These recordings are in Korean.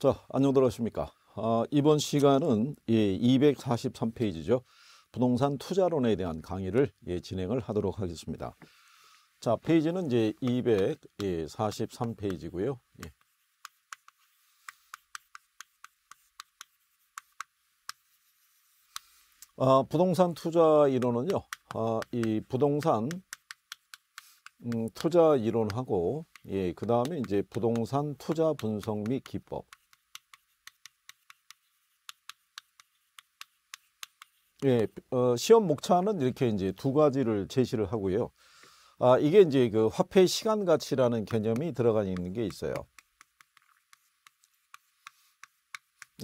자, 안녕들 하십니까. 아, 이번 시간은 예, 243페이지죠. 부동산 투자론에 대한 강의를 예, 진행을 하도록 하겠습니다. 자, 페이지는 이제 243페이지고요. 예. 아, 부동산 투자 이론은요. 아, 이 부동산 음, 투자 이론하고 예, 그 다음에 이제 부동산 투자 분석 및 기법 예, 어, 시험 목차는 이렇게 이제 두 가지를 제시를 하고요. 아, 이게 이제 그 화폐 시간 가치라는 개념이 들어가 있는 게 있어요.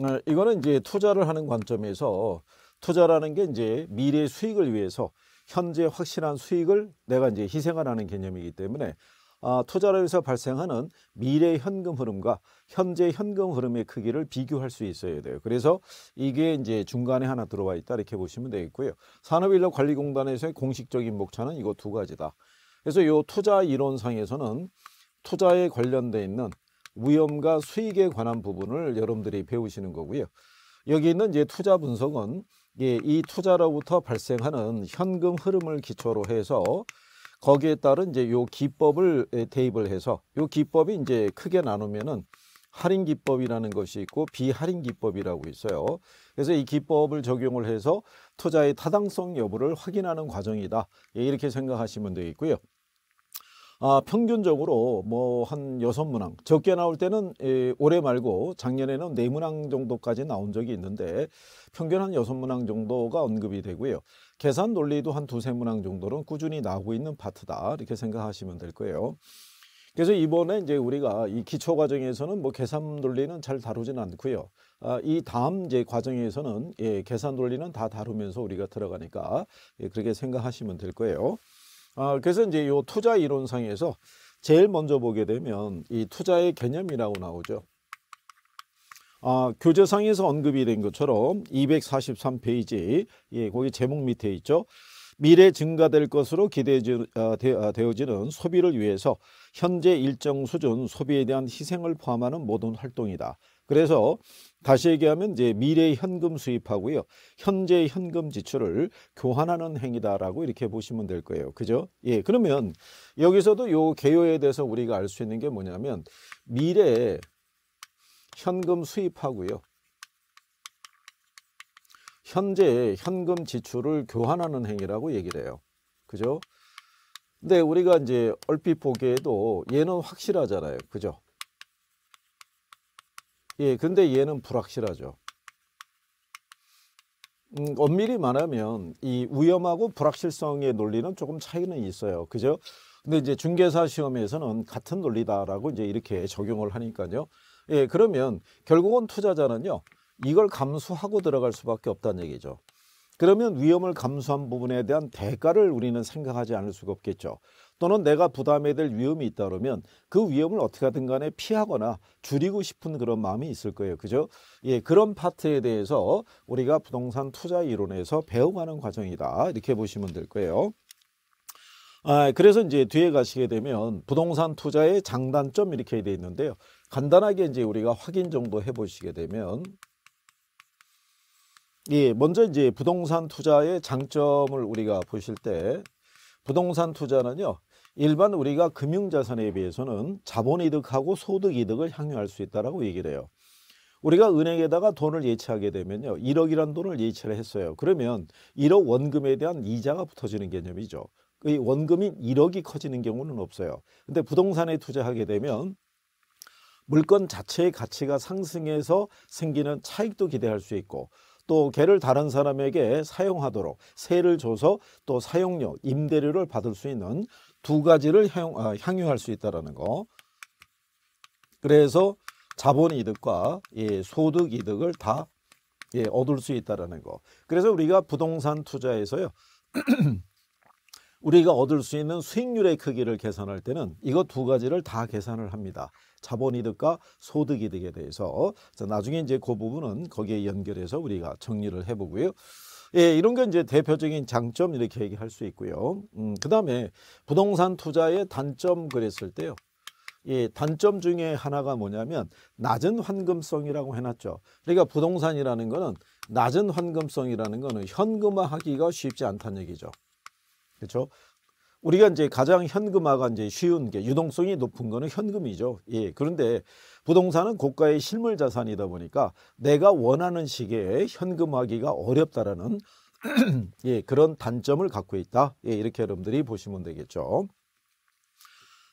아, 이거는 이제 투자를 하는 관점에서 투자라는 게 이제 미래 수익을 위해서 현재 확실한 수익을 내가 이제 희생을 하는 개념이기 때문에 아, 투자로 해서 발생하는 미래 현금 흐름과 현재 현금 흐름의 크기를 비교할 수 있어야 돼요. 그래서 이게 이제 중간에 하나 들어와 있다 이렇게 보시면 되겠고요. 산업인력관리공단에서의 공식적인 목차는 이거 두 가지다. 그래서 이 투자 이론상에서는 투자에 관련돼 있는 위험과 수익에 관한 부분을 여러분들이 배우시는 거고요. 여기 있는 이제 투자 분석은 예, 이 투자로부터 발생하는 현금 흐름을 기초로 해서 거기에 따른 이제 요 기법을 대입을 해서 요 기법이 이제 크게 나누면은 할인 기법이라는 것이 있고 비할인 기법이라고 있어요. 그래서 이 기법을 적용을 해서 투자의 타당성 여부를 확인하는 과정이다. 예, 이렇게 생각하시면 되겠고요. 아, 평균적으로 뭐 한 여섯 문항 적게 나올 때는 예, 올해 말고 작년에는 네 문항 정도까지 나온 적이 있는데 평균 한 여섯 문항 정도가 언급이 되고요. 계산 논리도 한 두세 문항 정도는 꾸준히 나오고 있는 파트다 이렇게 생각하시면 될 거예요. 그래서 이번에 이제 우리가 이 기초 과정에서는 뭐 계산 논리는 잘 다루진 않고요. 아, 이 다음 이제 과정에서는 예, 계산 논리는 다 다루면서 우리가 들어가니까 예, 그렇게 생각하시면 될 거예요. 아, 그래서 이제 이 투자 이론상에서 제일 먼저 보게 되면 이 투자의 개념이라고 나오죠. 아, 교재상에서 언급이 된 것처럼 243페이지 예, 거기 제목 밑에 있죠. 미래 증가될 것으로 기대되어지는 어, 어, 소비를 위해서 현재 일정 수준 소비에 대한 희생을 포함하는 모든 활동이다. 그래서 다시 얘기하면 이제 미래 현금 수입하고요. 현재 현금 지출을 교환하는 행위다라고 이렇게 보시면 될 거예요. 그죠? 예. 그러면 여기서도 요 개요에 대해서 우리가 알 수 있는 게 뭐냐면 미래 현금 수입하고요. 현재 현금 지출을 교환하는 행위라고 얘기를 해요. 그죠? 근데 우리가 이제 얼핏 보기에도 얘는 확실하잖아요. 그죠? 예, 근데 얘는 불확실하죠. 음, 엄밀히 말하면 이 위험하고 불확실성의 논리는 조금 차이는 있어요. 그죠? 근데 이제 중개사 시험에서는 같은 논리다라고 이제 이렇게 적용을 하니까요. 예, 그러면 결국은 투자자는요. 이걸 감수하고 들어갈 수밖에 없다는 얘기죠. 그러면 위험을 감수한 부분에 대한 대가를 우리는 생각하지 않을 수가 없겠죠. 또는 내가 부담해야 될 위험이 있다 그러면 그 위험을 어떻게 하든 간에 피하거나 줄이고 싶은 그런 마음이 있을 거예요. 그죠? 예, 그런 파트에 대해서 우리가 부동산 투자 이론에서 배움하는 과정이다. 이렇게 보시면 될 거예요. 아, 그래서 이제 뒤에 가시게 되면 부동산 투자의 장단점 이렇게 되어 있는데요. 간단하게 이제 우리가 확인 정도 해보시게 되면 예, 먼저 이제 부동산 투자의 장점을 우리가 보실 때 부동산 투자는요. 일반 우리가 금융 자산에 비해서는 자본 이득하고 소득 이득을 향유할 수 있다라고 얘기를 해요. 우리가 은행에다가 돈을 예치하게 되면요. 1억이란 돈을 예치를 했어요. 그러면 1억 원금에 대한 이자가 붙어지는 개념이죠. 원금이 1억이 커지는 경우는 없어요. 근데 부동산에 투자하게 되면 물건 자체의 가치가 상승해서 생기는 차익도 기대할 수 있고 또 개를 다른 사람에게 사용하도록 세를 줘서 또 사용료 임대료를 받을 수 있는 두 가지를 향, 아, 향유할 수 있다라는 거. 그래서 자본 이득과 예, 소득 이득을 다 예, 얻을 수 있다라는 거. 그래서 우리가 부동산 투자에서요. 우리가 얻을 수 있는 수익률의 크기를 계산할 때는 이거 두 가지를 다 계산을 합니다. 자본이득과 소득이득에 대해서 자, 나중에 이제 그 부분은 거기에 연결해서 우리가 정리를 해보고요. 예, 이런 게 이제 대표적인 장점 이렇게 얘기할 수 있고요. 음, 그 다음에 부동산 투자의 단점 그랬을 때요. 예, 단점 중에 하나가 뭐냐면 낮은 환금성이라고 해놨죠. 그러니까 부동산이라는 거는 낮은 환금성이라는 거는 현금화하기가 쉽지 않다는 얘기죠. 그렇죠? 우리가 이제 가장 현금화가 이제 쉬운 게 유동성이 높은 거는 현금이죠. 예. 그런데 부동산은 고가의 실물 자산이다 보니까 내가 원하는 시기에 현금화기가 어렵다라는 예, 그런 단점을 갖고 있다. 예, 이렇게 여러분들이 보시면 되겠죠.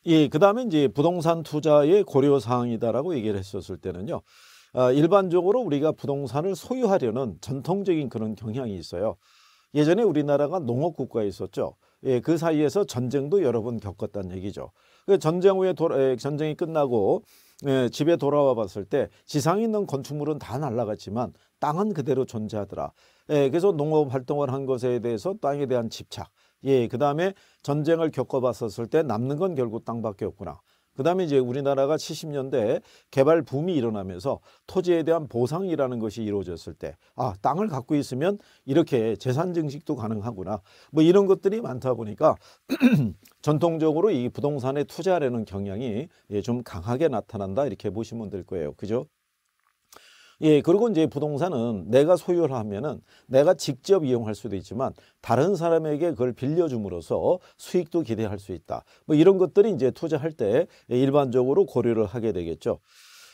예, 그다음에 이제 부동산 투자의 고려 사항이다라고 얘기를 했었을 때는요. 아, 일반적으로 우리가 부동산을 소유하려는 전통적인 그런 경향이 있어요. 예전에 우리나라가 농업 국가였었죠. 예, 그 사이에서 전쟁도 여러 번 겪었다는 얘기죠. 그 전쟁 후에 돌아, 예, 전쟁이 끝나고 예, 집에 돌아와 봤을 때 지상에 있는 건축물은 다 날라갔지만 땅은 그대로 존재하더라. 예, 그래서 농업 활동을 한 것에 대해서 땅에 대한 집착. 예, 그 다음에 전쟁을 겪어봤었을 때 남는 건 결국 땅밖에 없구나. 그 다음에 이제 우리나라가 70년대 개발 붐이 일어나면서 토지에 대한 보상이라는 것이 이루어졌을 때, 아, 땅을 갖고 있으면 이렇게 재산 증식도 가능하구나. 뭐 이런 것들이 많다 보니까 전통적으로 이 부동산에 투자하려는 경향이 예, 좀 강하게 나타난다. 이렇게 보시면 될 거예요. 그죠? 예, 그리고 이제 부동산은 내가 소유를 하면은 내가 직접 이용할 수도 있지만 다른 사람에게 그걸 빌려줌으로써 수익도 기대할 수 있다. 뭐 이런 것들이 이제 투자할 때 일반적으로 고려를 하게 되겠죠.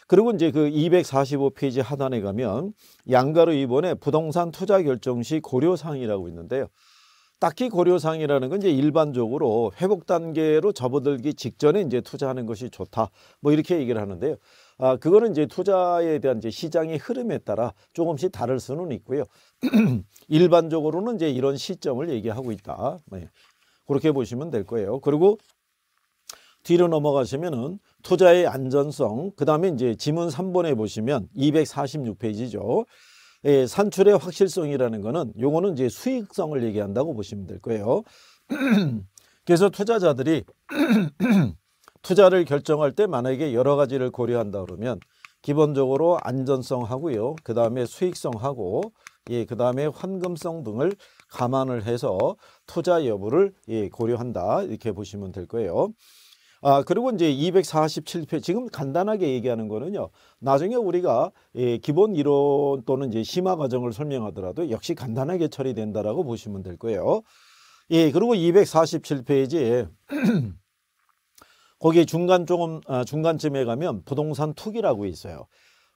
그리고 이제 그 245페이지 하단에 가면 양가로 이번에 부동산 투자 결정 시 고려 사항이라고 있는데요. 딱히 고려사항이라는 건 이제 일반적으로 회복 단계로 접어들기 직전에 이제 투자하는 것이 좋다. 뭐 이렇게 얘기를 하는데요. 아, 그거는 이제 투자에 대한 이제 시장의 흐름에 따라 조금씩 다를 수는 있고요. 일반적으로는 이제 이런 시점을 얘기하고 있다. 네. 그렇게 보시면 될 거예요. 그리고 뒤로 넘어가시면은 투자의 안전성, 그 다음에 이제 지문 3번에 보시면 246페이지죠. 예, 산출의 확실성이라는 거는 요거는 이제 수익성을 얘기한다고 보시면 될 거예요. 그래서 투자자들이 투자를 결정할 때 만약에 여러 가지를 고려한다 그러면 기본적으로 안전성하고요. 그 다음에 수익성하고 예, 그 다음에 환금성 등을 감안을 해서 투자 여부를 예, 고려한다 이렇게 보시면 될 거예요. 아 그리고 이제 247페이지 지금 간단하게 얘기하는 거는요. 나중에 우리가 예, 기본 이론 또는 이제 심화 과정을 설명하더라도 역시 간단하게 처리된다라고 보시면 될 거예요. 예 그리고 247페이지에 거기 중간 조금 어, 중간쯤에 가면 부동산 투기라고 있어요.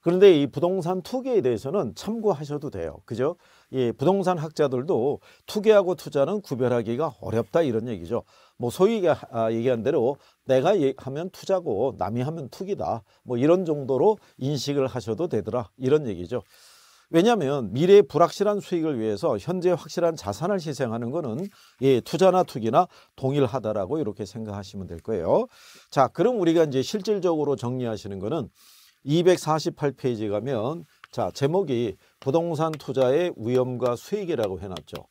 그런데 이 부동산 투기에 대해서는 참고하셔도 돼요. 그죠? 이 부동산 학자들도 투기하고 투자는 구별하기가 어렵다 이런 얘기죠. 뭐 소위 아, 얘기한 대로 내가 하면 투자고 남이 하면 투기다. 뭐 이런 정도로 인식을 하셔도 되더라. 이런 얘기죠. 왜냐하면 미래의 불확실한 수익을 위해서 현재 확실한 자산을 희생하는 것은 예, 투자나 투기나 동일하다라고 이렇게 생각하시면 될 거예요. 자, 그럼 우리가 이제 실질적으로 정리하시는 것은 248페이지 가면 자, 제목이 부동산 투자의 위험과 수익이라고 해놨죠.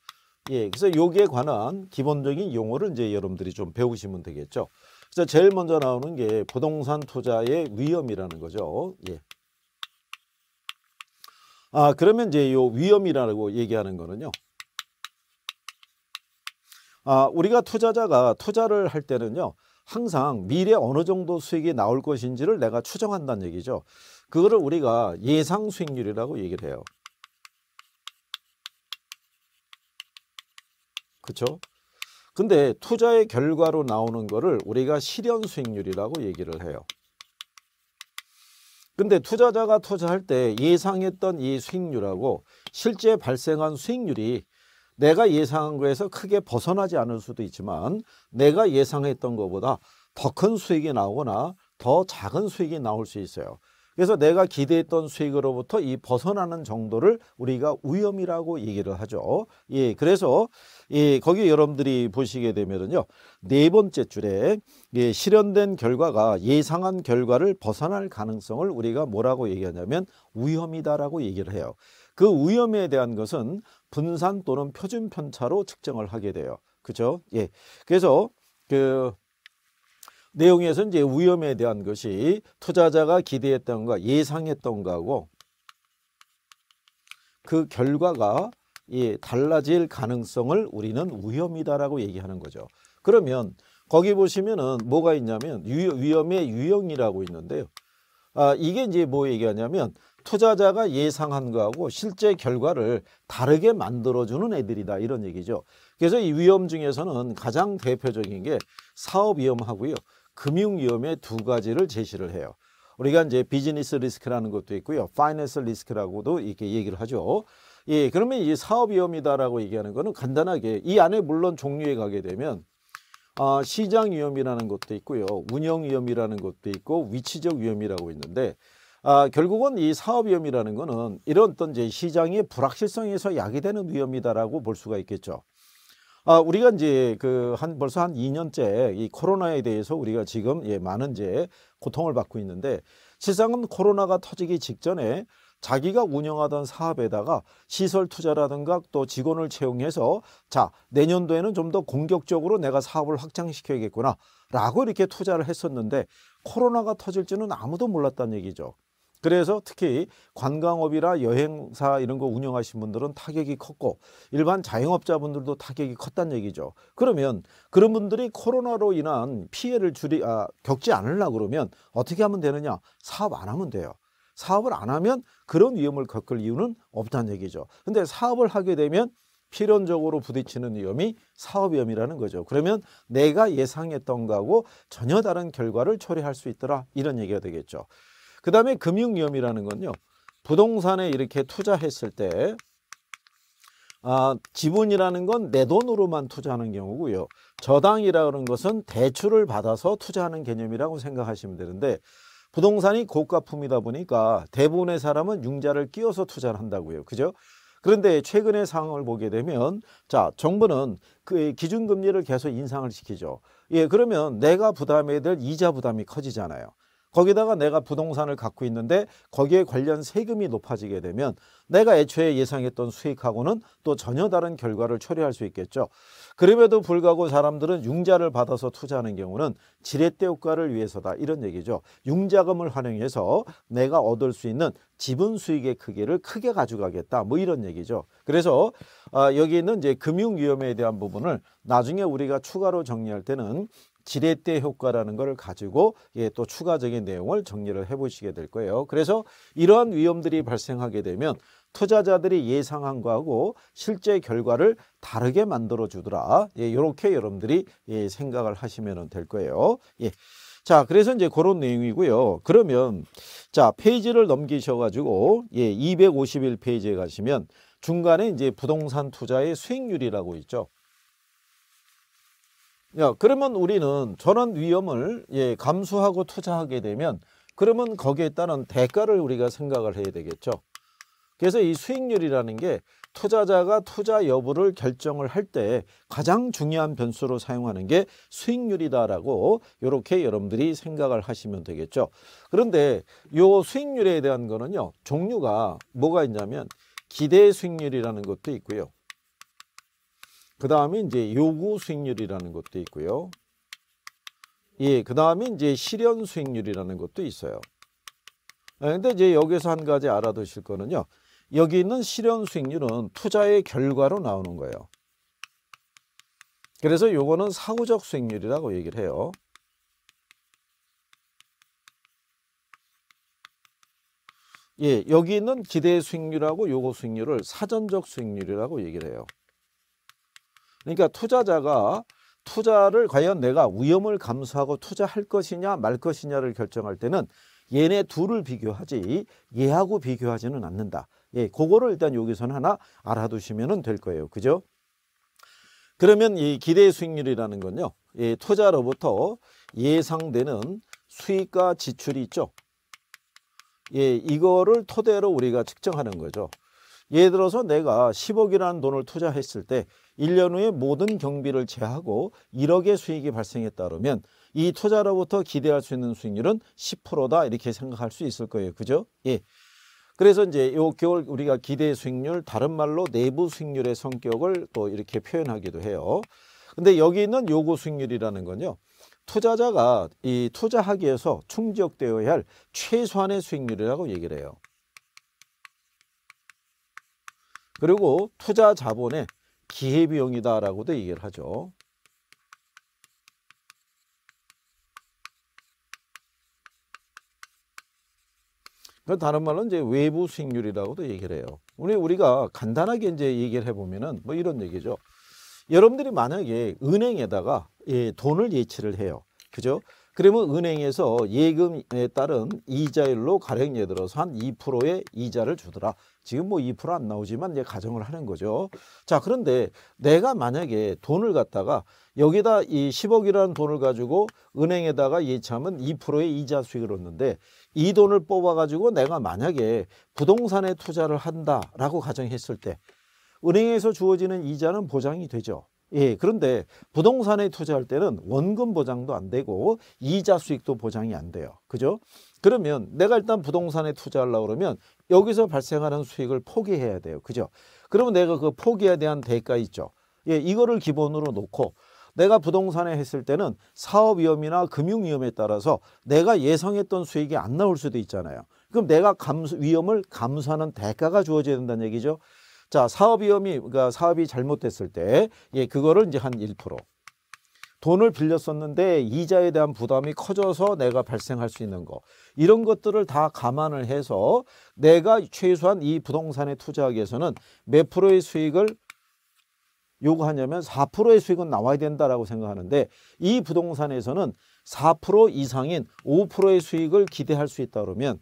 예, 그래서 여기에 관한 기본적인 용어를 이제 여러분들이 좀 배우시면 되겠죠. 그래서 제일 먼저 나오는 게 부동산 투자의 위험이라는 거죠. 예. 아 그러면 이제 요 위험이라고 얘기하는 거는요. 아 우리가 투자자가 투자를 할 때는요. 항상 미래 어느 정도 수익이 나올 것인지를 내가 추정한다는 얘기죠. 그거를 우리가 예상 수익률이라고 얘기를 해요. 그렇죠? 근데 투자의 결과로 나오는 거를 우리가 실현 수익률이라고 얘기를 해요. 근데 투자자가 투자할 때 예상했던 이 수익률하고 실제 발생한 수익률이 내가 예상한 거에서 크게 벗어나지 않을 수도 있지만 내가 예상했던 것보다 더 큰 수익이 나오거나 더 작은 수익이 나올 수 있어요. 그래서 내가 기대했던 수익으로부터 이 벗어나는 정도를 우리가 위험이라고 얘기를 하죠. 예, 그래서 예, 거기 여러분들이 보시게 되면은요. 네 번째 줄에 예, 실현된 결과가 예상한 결과를 벗어날 가능성을 우리가 뭐라고 얘기하냐면 위험이다라고 얘기를 해요. 그 위험에 대한 것은 분산 또는 표준 편차로 측정을 하게 돼요. 그죠? 예. 그래서 그 내용에서 이제 위험에 대한 것이 투자자가 기대했던 것, 예상했던 것하고 그 결과가 예, 달라질 가능성을 우리는 위험이다라고 얘기하는 거죠. 그러면 거기 보시면은 뭐가 있냐면 위험의 유형이라고 있는데요. 아, 이게 이제 뭐 얘기하냐면 투자자가 예상한 거하고 실제 결과를 다르게 만들어주는 애들이다 이런 얘기죠. 그래서 이 위험 중에서는 가장 대표적인 게 사업 위험하고요. 금융 위험의 두 가지를 제시를 해요. 우리가 이제 비즈니스 리스크라는 것도 있고요. 파이낸스 리스크라고도 이렇게 얘기를 하죠. 예, 그러면 이 사업 위험이다라고 얘기하는 거는 간단하게 이 안에 물론 종류에 가게 되면 아, 시장 위험이라는 것도 있고요. 운영 위험이라는 것도 있고 위치적 위험이라고 있는데 아, 결국은 이 사업 위험이라는 거는 이런 어떤 이제 시장의 불확실성에서 야기되는 위험이다라고 볼 수가 있겠죠. 아, 우리가 이제 그 한 벌써 한 2년째 이 코로나에 대해서 우리가 지금 예, 많은 이제 고통을 받고 있는데 실상은 코로나가 터지기 직전에 자기가 운영하던 사업에다가 시설 투자라든가 또 직원을 채용해서 자, 내년도에는 좀 더 공격적으로 내가 사업을 확장시켜야겠구나 라고 이렇게 투자를 했었는데 코로나가 터질 지는 아무도 몰랐다는 얘기죠. 그래서 특히 관광업이나 여행사 이런 거 운영하신 분들은 타격이 컸고 일반 자영업자분들도 타격이 컸단 얘기죠. 그러면 그런 분들이 코로나로 인한 피해를 줄이 아, 겪지 않으려 그러면 어떻게 하면 되느냐? 사업 안 하면 돼요. 사업을 안 하면 그런 위험을 겪을 이유는 없다는 얘기죠. 근데 사업을 하게 되면 필연적으로 부딪히는 위험이 사업 위험이라는 거죠. 그러면 내가 예상했던 거하고 전혀 다른 결과를 초래할 수 있더라 이런 얘기가 되겠죠. 그 다음에 금융위험이라는 건요. 부동산에 이렇게 투자했을 때 아, 지분이라는 건 내 돈으로만 투자하는 경우고요. 저당이라는 것은 대출을 받아서 투자하는 개념이라고 생각하시면 되는데 부동산이 고가품이다 보니까 대부분의 사람은 융자를 끼워서 투자를 한다고요. 그죠? 그런데 최근의 상황을 보게 되면 자 정부는 그 기준금리를 계속 인상을 시키죠. 예 그러면 내가 부담해야 될 이자 부담이 커지잖아요. 거기다가 내가 부동산을 갖고 있는데 거기에 관련 세금이 높아지게 되면 내가 애초에 예상했던 수익하고는 또 전혀 다른 결과를 초래할 수 있겠죠. 그럼에도 불구하고 사람들은 융자를 받아서 투자하는 경우는 지렛대 효과를 위해서다 이런 얘기죠. 융자금을 활용해서 내가 얻을 수 있는 지분 수익의 크기를 크게 가져가겠다 뭐 이런 얘기죠. 그래서 아, 여기 있는 이제 금융 위험에 대한 부분을 나중에 우리가 추가로 정리할 때는 지렛대 효과라는 걸 가지고 예, 또 추가적인 내용을 정리를 해보시게 될 거예요. 그래서 이러한 위험들이 발생하게 되면 투자자들이 예상한 거하고 실제 결과를 다르게 만들어 주더라. 예, 이렇게 여러분들이 예, 생각을 하시면 될 거예요. 예. 자, 그래서 이제 그런 내용이고요. 그러면 자, 페이지를 넘기셔 가지고 예, 251페이지에 가시면 중간에 이제 부동산 투자의 수익률이라고 있죠. 야, 그러면 우리는 전원 위험을 예, 감수하고 투자하게 되면 그러면 거기에 따른 대가를 우리가 생각을 해야 되겠죠. 그래서 이 수익률이라는 게 투자자가 투자 여부를 결정을 할 때 가장 중요한 변수로 사용하는 게 수익률이다라고 이렇게 여러분들이 생각을 하시면 되겠죠. 그런데 요 수익률에 대한 거는요. 종류가 뭐가 있냐면 기대 수익률이라는 것도 있고요. 그 다음에 이제 요구 수익률이라는 것도 있고요. 예, 그 다음에 이제 실현 수익률이라는 것도 있어요. 예, 근데 이제 여기서 한 가지 알아두실 거는요. 여기 있는 실현 수익률은 투자의 결과로 나오는 거예요. 그래서 요거는 사후적 수익률이라고 얘기를 해요. 예, 여기 있는 기대 수익률하고 요거 수익률을 사전적 수익률이라고 얘기를 해요. 그러니까 투자자가 투자를 과연 내가 위험을 감수하고 투자할 것이냐 말 것이냐를 결정할 때는 얘네 둘을 비교하지 얘하고 비교하지는 않는다. 예, 그거를 일단 여기서는 하나 알아두시면 될 거예요. 그죠? 그러면 이 기대 수익률이라는 건요. 예, 투자로부터 예상되는 수익과 지출이 있죠. 예, 이거를 토대로 우리가 측정하는 거죠. 예를 들어서 내가 10억이라는 돈을 투자했을 때 1년 후에 모든 경비를 제하고 1억의 수익이 발생했다 그면이 투자로부터 기대할 수 있는 수익률은 10%다 이렇게 생각할 수 있을 거예요. 그죠? 예. 그래서 이제 요 겨울 우리가 기대 수익률 다른 말로 내부 수익률의 성격을 또 이렇게 표현하기도 해요. 근데 여기 있는 요구 수익률이라는 건요. 투자자가 이 투자하기 위해서 충족되어야 할 최소한의 수익률이라고 얘기를 해요. 그리고 투자 자본의 기회비용이다라고도 얘기를 하죠. 그 다른 말로 이제 외부 수익률이라고도 얘기를 해요. 우리 우리가 간단하게 이제 얘기를 해보면은 뭐 이런 얘기죠. 여러분들이 만약에 은행에다가 예, 돈을 예치를 해요. 그죠? 그러면 은행에서 예금에 따른 이자율로 가령 예를 들어서 한 2%의 이자를 주더라. 지금 뭐 2%안 나오지만 이제 가정을 하는 거죠. 자, 그런데 내가 만약에 돈을 갖다가 여기다 이 10억이라는 돈을 가지고 은행에다가 예치하면 2%의 이자 수익을 얻는데 이 돈을 뽑아가지고 내가 만약에 부동산에 투자를 한다라고 가정했을 때 은행에서 주어지는 이자는 보장이 되죠. 예, 그런데 부동산에 투자할 때는 원금 보장도 안 되고 이자 수익도 보장이 안 돼요. 그죠? 그러면 내가 일단 부동산에 투자하려고 그러면 여기서 발생하는 수익을 포기해야 돼요. 그죠? 그러면 내가 그 포기에 대한 대가 있죠. 예, 이거를 기본으로 놓고 내가 부동산에 했을 때는 사업 위험이나 금융 위험에 따라서 내가 예상했던 수익이 안 나올 수도 있잖아요. 그럼 내가 감수, 위험을 감수하는 대가가 주어져야 된다는 얘기죠. 자, 사업 위험이 그러니까 사업이 잘못됐을 때 예, 그거를 이제 한 1%. 돈을 빌렸었는데 이자에 대한 부담이 커져서 내가 발생할 수 있는 거 이런 것들을 다 감안을 해서 내가 최소한 이 부동산에 투자하기 위해서는 몇 프로의 수익을 요구하냐면 4%의 수익은 나와야 된다라고 생각하는데 이 부동산에서는 4% 이상인 5%의 수익을 기대할 수 있다 그러면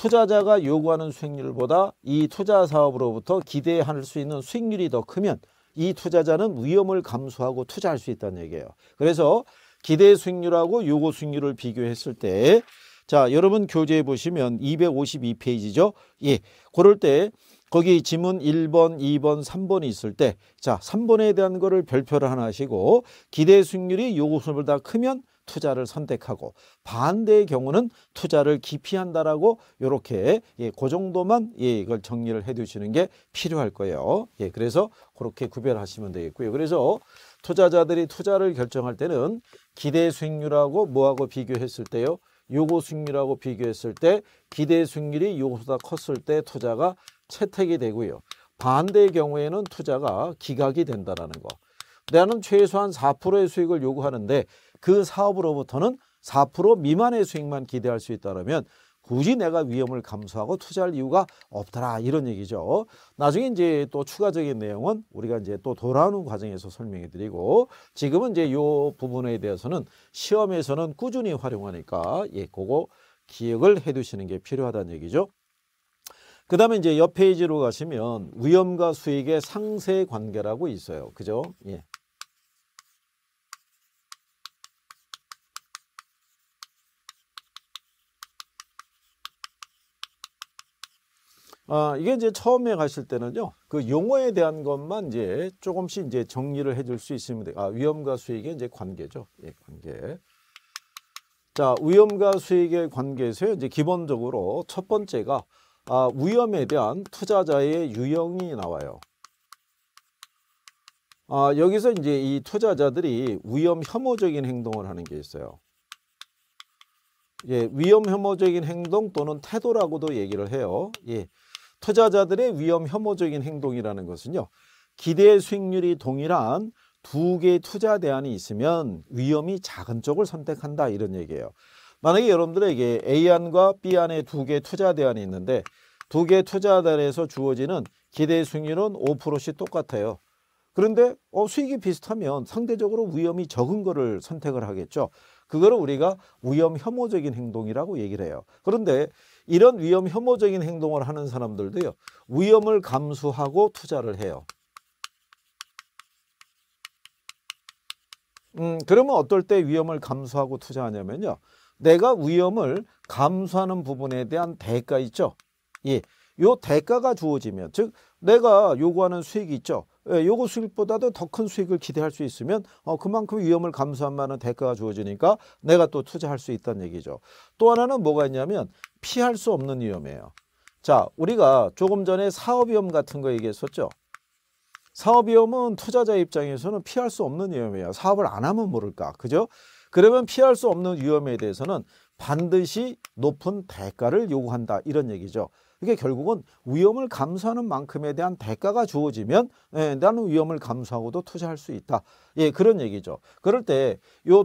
투자자가 요구하는 수익률보다 이 투자 사업으로부터 기대할 수 있는 수익률이 더 크면 이 투자자는 위험을 감수하고 투자할 수 있다는 얘기예요. 그래서 기대 수익률하고 요구 수익률을 비교했을 때 자, 여러분 교재에 보시면 252페이지죠. 예. 그럴 때 거기 지문 1번, 2번, 3번이 있을 때 자, 3번에 대한 거를 별표를 하나 하시고 기대 수익률이 요구 수익보다 크면 투자를 선택하고 반대의 경우는 투자를 기피한다라고 이렇게 예, 그 정도만 예, 이걸 정리를 해두시는 게 필요할 거예요. 예, 그래서 그렇게 구별하시면 되겠고요. 그래서 투자자들이 투자를 결정할 때는 기대 수익률하고 뭐하고 비교했을 때요. 요구 수익률하고 비교했을 때 기대 수익률이 요구보다 컸을 때 투자가 채택이 되고요. 반대의 경우에는 투자가 기각이 된다라는 거. 나는 최소한 4%의 수익을 요구하는데 그 사업으로부터는 4% 미만의 수익만 기대할 수 있다면 굳이 내가 위험을 감수하고 투자할 이유가 없더라 이런 얘기죠. 나중에 이제 또 추가적인 내용은 우리가 이제 또 돌아오는 과정에서 설명해 드리고 지금은 이제 요 부분에 대해서는 시험에서는 꾸준히 활용하니까 예, 그거 기억을 해 두시는 게 필요하다는 얘기죠. 그 다음에 이제 옆 페이지로 가시면 위험과 수익의 상세 관계라고 있어요. 그죠? 예. 아, 이게 이제 처음에 가실 때는요, 그 용어에 대한 것만 이제 조금씩 이제 정리를 해줄 수 있습니다. 아, 위험과 수익의 이제 관계죠. 예, 관계. 자, 위험과 수익의 관계에서 이제 기본적으로 첫 번째가 아, 위험에 대한 투자자의 유형이 나와요. 아, 여기서 이제 이 투자자들이 위험 혐오적인 행동을 하는 게 있어요. 예, 위험 혐오적인 행동 또는 태도라고도 얘기를 해요. 예. 투자자들의 위험 혐오적인 행동이라는 것은요. 기대 수익률이 동일한 두 개의 투자 대안이 있으면 위험이 작은 쪽을 선택한다 이런 얘기예요. 만약에 여러분들에게 A안과 B안의 두 개의 투자 대안이 있는데 두 개의 투자 대안에서 주어지는 기대 수익률은 5%씩 똑같아요. 그런데 어, 수익이 비슷하면 상대적으로 위험이 적은 거를 선택을 하겠죠. 그거를 우리가 위험 혐오적인 행동이라고 얘기를 해요. 그런데 이런 위험 혐오적인 행동을 하는 사람들도요. 위험을 감수하고 투자를 해요. 음, 그러면 어떨 때 위험을 감수하고 투자하냐면요. 내가 위험을 감수하는 부분에 대한 대가 있죠. 예. 요 대가가 주어지면 즉 내가 요구하는 수익이 있죠. 예, 요거 수익보다도 더 큰 수익을 기대할 수 있으면 어, 그만큼 위험을 감수한 만한 대가가 주어지니까 내가 또 투자할 수 있다는 얘기죠. 또 하나는 뭐가 있냐면 피할 수 없는 위험이에요. 자, 우리가 조금 전에 사업위험 같은 거 얘기했었죠. 사업위험은 투자자 입장에서는 피할 수 없는 위험이에요. 사업을 안 하면 모를까. 그죠? 그러면 피할 수 없는 위험에 대해서는 반드시 높은 대가를 요구한다. 이런 얘기죠. 이게 그러니까 결국은 위험을 감수하는 만큼에 대한 대가가 주어지면 예, 나는 위험을 감수하고도 투자할 수 있다. 예, 그런 얘기죠. 그럴 때요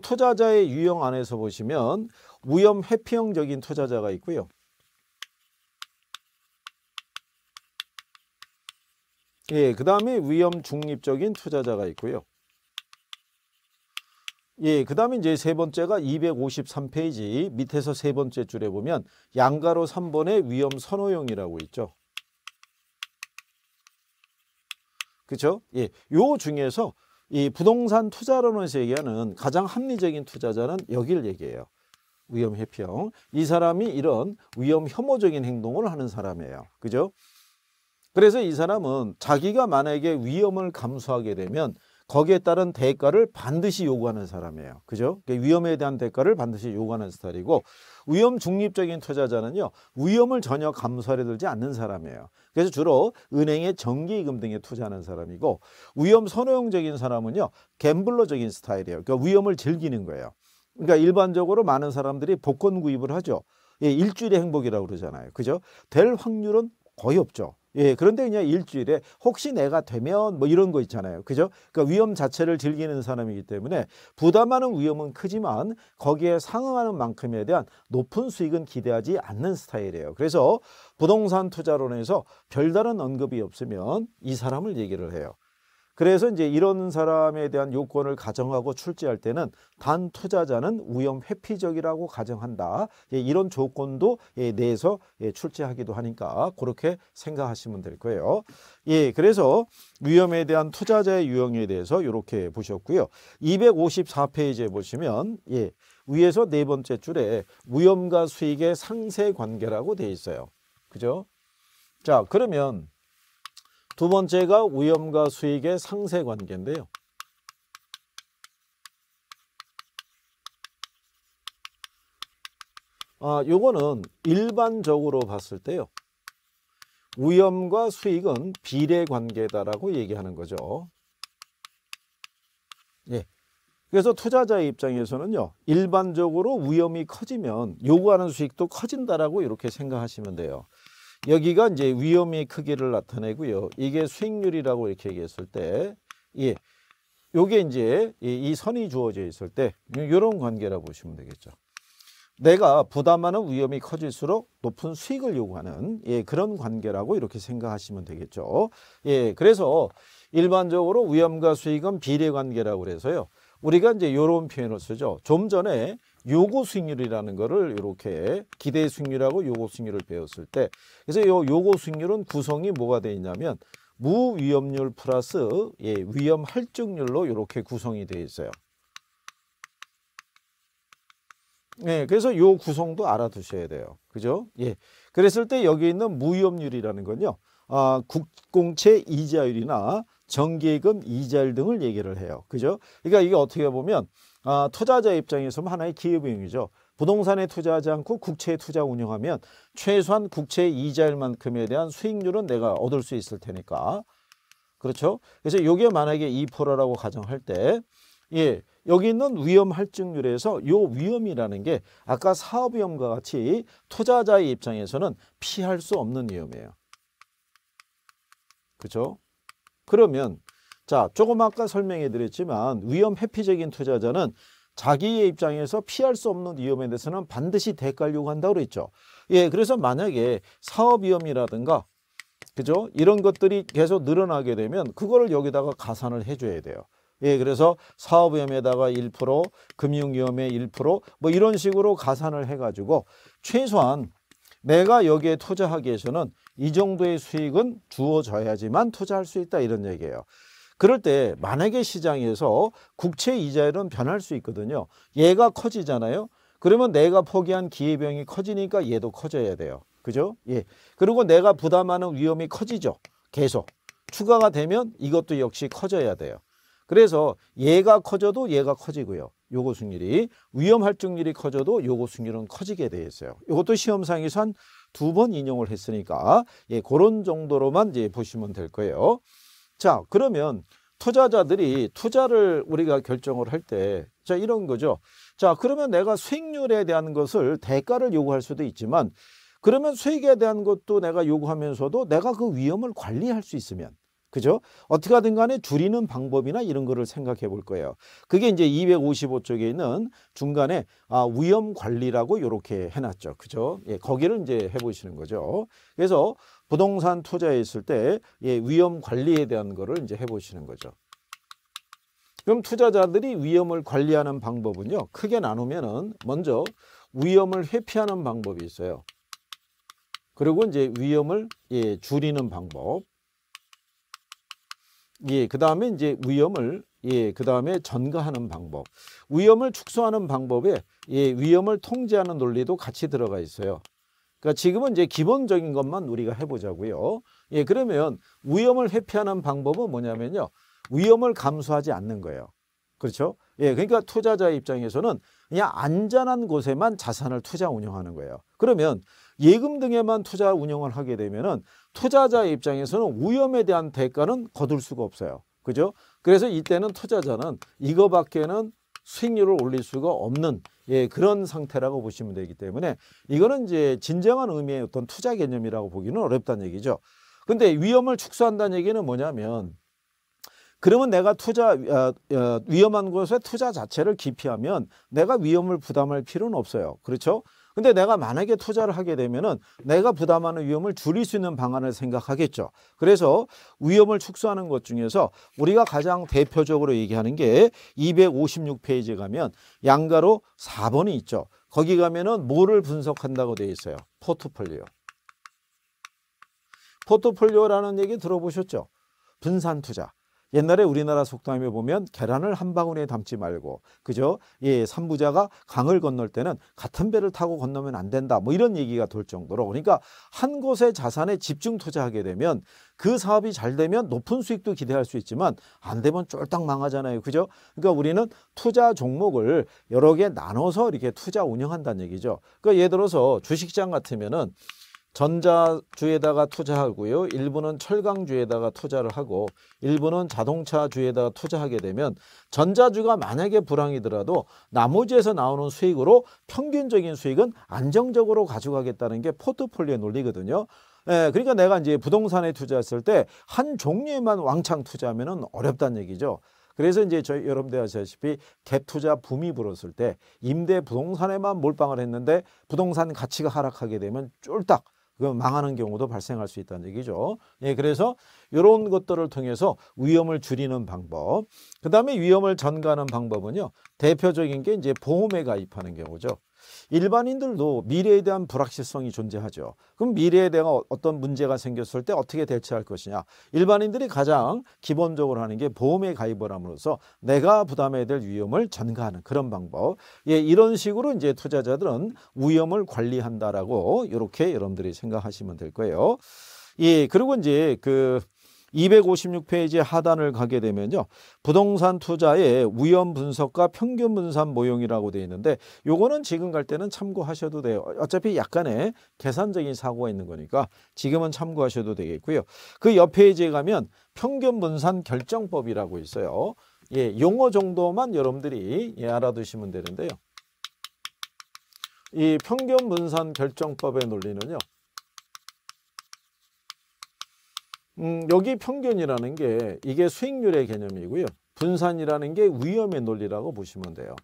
투자자의 유형 안에서 보시면 위험 회피형적인 투자자가 있고요. 예, 그 다음에 위험 중립적인 투자자가 있고요. 예, 그 다음에 이제 세 번째가 253페이지 밑에서 세 번째 줄에 보면 양가로 3번의 위험 선호용이라고 있죠. 그렇죠? 예, 요 중에서 이 부동산 투자론에서 얘기하는 가장 합리적인 투자자는 여길 얘기해요. 위험 회피형. 이 사람이 이런 위험 혐오적인 행동을 하는 사람이에요. 그죠? 그래서 이 사람은 자기가 만약에 위험을 감수하게 되면 거기에 따른 대가를 반드시 요구하는 사람이에요. 그죠? 그러니까 위험에 대한 대가를 반드시 요구하는 스타일이고 위험 중립적인 투자자는요. 위험을 전혀 감수하려 들지 않는 사람이에요. 그래서 주로 은행의 정기이금 등에 투자하는 사람이고 위험 선호형적인 사람은요. 갬블러적인 스타일이에요. 그러니까 위험을 즐기는 거예요. 그러니까 일반적으로 많은 사람들이 복권 구입을 하죠. 예, 일주일의 행복이라고 그러잖아요. 그죠? 될 확률은 거의 없죠. 예, 그런데 그냥 일주일에 혹시 내가 되면 뭐 이런 거 있잖아요. 그죠? 그러니까 위험 자체를 즐기는 사람이기 때문에 부담하는 위험은 크지만 거기에 상응하는 만큼에 대한 높은 수익은 기대하지 않는 스타일이에요. 그래서 부동산 투자론에서 별다른 언급이 없으면 이 사람을 얘기를 해요. 그래서 이제 이런 사람에 대한 요건을 가정하고 출제할 때는 단 투자자는 위험 회피적이라고 가정한다. 예, 이런 조건도 예, 내에서 예, 출제하기도 하니까 그렇게 생각하시면 될 거예요. 예, 그래서 위험에 대한 투자자의 유형에 대해서 이렇게 보셨고요. 254페이지에 보시면 예, 위에서 네 번째 줄에 위험과 수익의 상세 관계라고 돼 있어요. 그죠? 자, 그러면 두 번째가 위험과 수익의 상세 관계인데요. 아, 요거는 일반적으로 봤을 때요. 위험과 수익은 비례 관계다라고 얘기하는 거죠. 예. 그래서 투자자 입장에서는요. 일반적으로 위험이 커지면 요구하는 수익도 커진다라고 이렇게 생각하시면 돼요. 여기가 이제 위험의 크기를 나타내고요. 이게 수익률이라고 이렇게 얘기했을 때, 예. 요게 이제 이 선이 주어져 있을 때, 요런 관계라고 보시면 되겠죠. 내가 부담하는 위험이 커질수록 높은 수익을 요구하는 예, 그런 관계라고 이렇게 생각하시면 되겠죠. 예, 그래서 일반적으로 위험과 수익은 비례 관계라고 그래서요. 우리가 이제 이런 표현을 쓰죠. 좀 전에 요구 수익률이라는 거를 이렇게 기대 수익률하고 요구 수익률을 배웠을 때 그래서 요 요구 수익률은 구성이 뭐가 되어 있냐면 무위험률 플러스 예, 위험 할증률로 이렇게 구성이 되어 있어요. 예, 그래서 요 구성도 알아두셔야 돼요. 그죠? 예. 그랬을 때 여기 있는 무위험률이라는 건요. 아, 국공채 이자율이나 정기예금 이자율 등을 얘기를 해요. 그죠? 그러니까 이게 어떻게 보면 아, 투자자 입장에서 하나의 기회비용이죠. 부동산에 투자하지 않고 국채에 투자 운영하면 최소한 국채 이자율 만큼에 대한 수익률은 내가 얻을 수 있을 테니까. 그렇죠? 그래서 이게 만약에 2%라고 가정할 때 예, 여기 있는 위험 할증률에서 요 위험이라는 게 아까 사업 위험과 같이 투자자의 입장에서는 피할 수 없는 위험이에요. 그렇죠? 그러면 자, 조금 아까 설명해 드렸지만 위험 회피적인 투자자는 자기의 입장에서 피할 수 없는 위험에 대해서는 반드시 대가를 요구한다고 그랬죠. 예, 그래서 만약에 사업 위험이라든가 그죠? 이런 것들이 계속 늘어나게 되면 그거를 여기다가 가산을 해줘야 돼요. 예, 그래서 사업위험에다가 1%, 금융위험에 1%뭐 이런 식으로 가산을 해가지고 최소한 내가 여기에 투자하기 위해서는 이 정도의 수익은 주어져야지만 투자할 수 있다 이런 얘기예요. 그럴 때 만약에 시장에서 국채 이자율은 변할 수 있거든요. 얘가 커지잖아요. 그러면 내가 포기한 기회병이 커지니까 얘도 커져야 돼요. 그죠? 예. 그리고 내가 부담하는 위험이 커지죠. 계속. 추가가 되면 이것도 역시 커져야 돼요. 그래서 얘가 커져도 얘가 커지고요. 요거 승률이 위험 할증률이 커져도 요거 승률은 커지게 돼 있어요. 이것도 시험상에서 한 두 번 인용을 했으니까 예, 그런 정도로만 이제 보시면 될 거예요. 자, 그러면 투자자들이 투자를 우리가 결정을 할 때 자, 이런 거죠. 자, 그러면 내가 수익률에 대한 것을 대가를 요구할 수도 있지만 그러면 수익에 대한 것도 내가 요구하면서도 내가 그 위험을 관리할 수 있으면 그죠? 어떻게 하든 간에 줄이는 방법이나 이런 거를 생각해 볼 거예요. 그게 이제 255쪽에 있는 중간에 아, 위험 관리라고 이렇게 해놨죠. 그죠? 예, 거기를 이제 해보시는 거죠. 그래서 부동산 투자에 있을 때 예, 위험 관리에 대한 거를 이제 해보시는 거죠. 그럼 투자자들이 위험을 관리하는 방법은요. 크게 나누면은 먼저 위험을 회피하는 방법이 있어요. 그리고 이제 위험을 예, 줄이는 방법. 예, 그 다음에 이제 위험을 예, 그 다음에 전가하는 방법. 위험을 축소하는 방법에 예, 위험을 통제하는 논리도 같이 들어가 있어요. 그러니까 지금은 이제 기본적인 것만 우리가 해보자고요. 예, 그러면 위험을 회피하는 방법은 뭐냐면요. 위험을 감수하지 않는 거예요. 그렇죠? 예, 그러니까 투자자 입장에서는 그냥 안전한 곳에만 자산을 투자 운영하는 거예요. 그러면 예금 등에만 투자 운영을 하게 되면은 투자자 입장에서는 위험에 대한 대가는 거둘 수가 없어요. 그죠? 그래서 이때는 투자자는 이거밖에는 수익률을 올릴 수가 없는 예, 그런 상태라고 보시면 되기 때문에 이거는 이제 진정한 의미의 어떤 투자 개념이라고 보기는 어렵다는 얘기죠. 근데 위험을 축소한다는 얘기는 뭐냐면 그러면 내가 투자 어, 어, 위험한 곳에 투자 자체를 기피하면 내가 위험을 부담할 필요는 없어요. 그렇죠? 근데 내가 만약에 투자를 하게 되면은 내가 부담하는 위험을 줄일 수 있는 방안을 생각하겠죠. 그래서 위험을 축소하는 것 중에서 우리가 가장 대표적으로 얘기하는 게 256페이지 가면 양가로 4번이 있죠. 거기 가면은 뭐를 분석한다고 되어 있어요. 포트폴리오. 포트폴리오라는 얘기 들어보셨죠? 분산 투자. 옛날에 우리나라 속담에 보면 계란을 한 방울에 담지 말고 그죠? 예, 산부자가 강을 건널 때는 같은 배를 타고 건너면 안 된다. 뭐 이런 얘기가 돌 정도로 그러니까 한 곳의 자산에 집중 투자하게 되면 그 사업이 잘 되면 높은 수익도 기대할 수 있지만 안 되면 쫄딱 망하잖아요. 그죠? 그러니까 우리는 투자 종목을 여러 개 나눠서 이렇게 투자 운영한다는 얘기죠. 그러니까 예를 들어서 주식장 같으면은 전자주에다가 투자하고요. 일부는 철강주에다가 투자를 하고 일부는 자동차주에다가 투자하게 되면 전자주가 만약에 불황이더라도 나머지에서 나오는 수익으로 평균적인 수익은 안정적으로 가져가겠다는 게 포트폴리오의 논리거든요. 예, 그러니까 내가 이제 부동산에 투자했을 때 한 종류에만 왕창 투자하면 어렵다는 얘기죠. 그래서 이제 저희 여러분들 아시다시피 갭 투자 붐이 불었을 때 임대 부동산에만 몰빵을 했는데 부동산 가치가 하락하게 되면 쫄딱 그 망하는 경우도 발생할 수 있다는 얘기죠. 예, 그래서 이런 것들을 통해서 위험을 줄이는 방법. 그 다음에 위험을 전가하는 방법은요. 대표적인 게 이제 보험에 가입하는 경우죠. 일반인들도 미래에 대한 불확실성이 존재하죠. 그럼 미래에 대한 어, 어떤 문제가 생겼을 때 어떻게 대처할 것이냐. 일반인들이 가장 기본적으로 하는 게 보험에 가입을 함으로써 내가 부담해야 될 위험을 전가하는 그런 방법. 예, 이런 식으로 이제 투자자들은 위험을 관리한다라고 이렇게 여러분들이 생각하시면 될 거예요. 예, 그리고 이제 그 256페이지 하단을 가게 되면요. 부동산 투자의 위험 분석과 평균 분산 모형이라고 되어 있는데 요거는 지금 갈 때는 참고하셔도 돼요. 어차피 약간의 계산적인 사고가 있는 거니까 지금은 참고하셔도 되겠고요. 그 옆 페이지에 가면 평균 분산 결정법이라고 있어요. 예, 용어 정도만 여러분들이 예, 알아두시면 되는데요. 이 평균 분산 결정법의 논리는요. 음, 여기 평균이라는 게 이게 수익률의 개념이고요. 분산이라는 게 위험의 논리라고 보시면 돼요.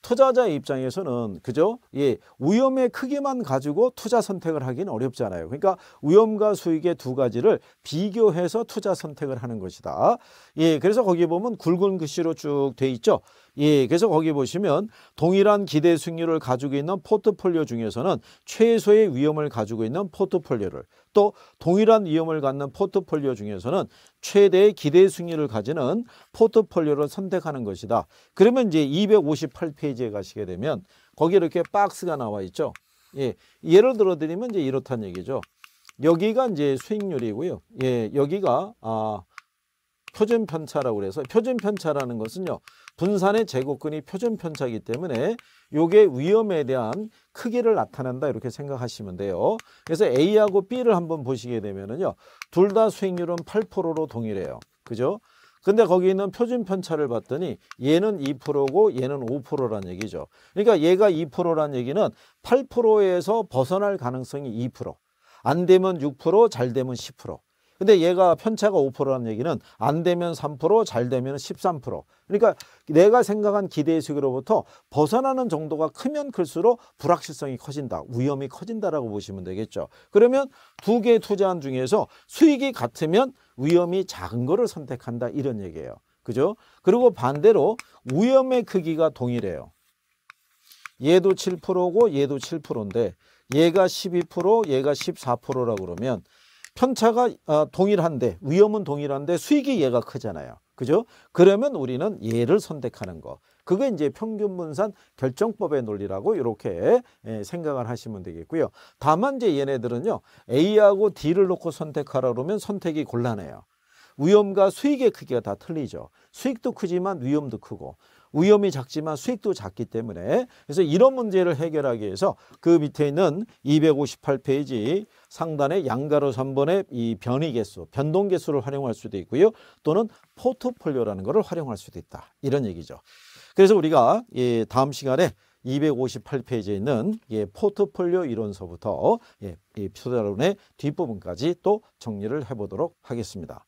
투자자의 입장에서는 그죠? 예, 위험의 크기만 가지고 투자 선택을 하기는 어렵잖아요. 그러니까 위험과 수익의 두 가지를 비교해서 투자 선택을 하는 것이다. 예, 그래서 거기 보면 굵은 글씨로 쭉 돼 있죠. 예, 그래서 거기 보시면 동일한 기대 수익률을 가지고 있는 포트폴리오 중에서는 최소의 위험을 가지고 있는 포트폴리오를 또 동일한 위험을 갖는 포트폴리오 중에서는 최대의 기대 수익률을 가지는 포트폴리오를 선택하는 것이다. 그러면 이제 258페이지에 가시게 되면 거기 이렇게 박스가 나와 있죠. 예, 예를 들어 드리면 이제 이렇다는 얘기죠. 여기가 이제 수익률이고요. 예, 여기가 아 표준 편차라고 그래서 표준 편차라는 것은요. 분산의 제곱근이 표준 편차이기 때문에 요게 위험에 대한 크기를 나타낸다 이렇게 생각하시면 돼요. 그래서 A하고 B를 한번 보시게 되면은요. 둘 다 수익률은 8%로 동일해요. 그죠? 근데 거기 있는 표준 편차를 봤더니 얘는 2%고 얘는 5%란 얘기죠. 그러니까 얘가 2%란 얘기는 8%에서 벗어날 가능성이 2%. 안 되면 6%, 잘 되면 10%. 근데 얘가 편차가 5%라는 얘기는 안 되면 3%, 잘 되면 13%. 그러니까 내가 생각한 기대의 수익으로부터 벗어나는 정도가 크면 클수록 불확실성이 커진다. 위험이 커진다라고 보시면 되겠죠. 그러면 두개의 투자한 중에서 수익이 같으면 위험이 작은 거를 선택한다. 이런 얘기예요. 그죠? 그리고 반대로 위험의 크기가 동일해요. 얘도 7%고 얘도 7%인데 얘가 12% 얘가 14%라고 그러면 편차가 아, 동일한데 위험은 동일한데 수익이 얘가 크잖아요. 그죠? 그러면 우리는 얘를 선택하는 거. 그게 이제 평균 분산 결정법의 논리라고 이렇게 예, 생각을 하시면 되겠고요. 다만 이제 얘네들은요. A하고 D를 놓고 선택하라 그러면 선택이 곤란해요. 위험과 수익의 크기가 다 틀리죠. 수익도 크지만 위험도 크고 위험이 작지만 수익도 작기 때문에 그래서 이런 문제를 해결하기 위해서 그 밑에 있는 258페이지 상단에 양가로 3번의 이 변이 개수, 변동 개수를 활용할 수도 있고요. 또는 포트폴리오라는 것을 활용할 수도 있다. 이런 얘기죠. 그래서 우리가 예, 다음 시간에 258페이지에 있는 예, 포트폴리오 이론서부터 예, 이 표다론의 뒷부분까지 또 정리를 해보도록 하겠습니다.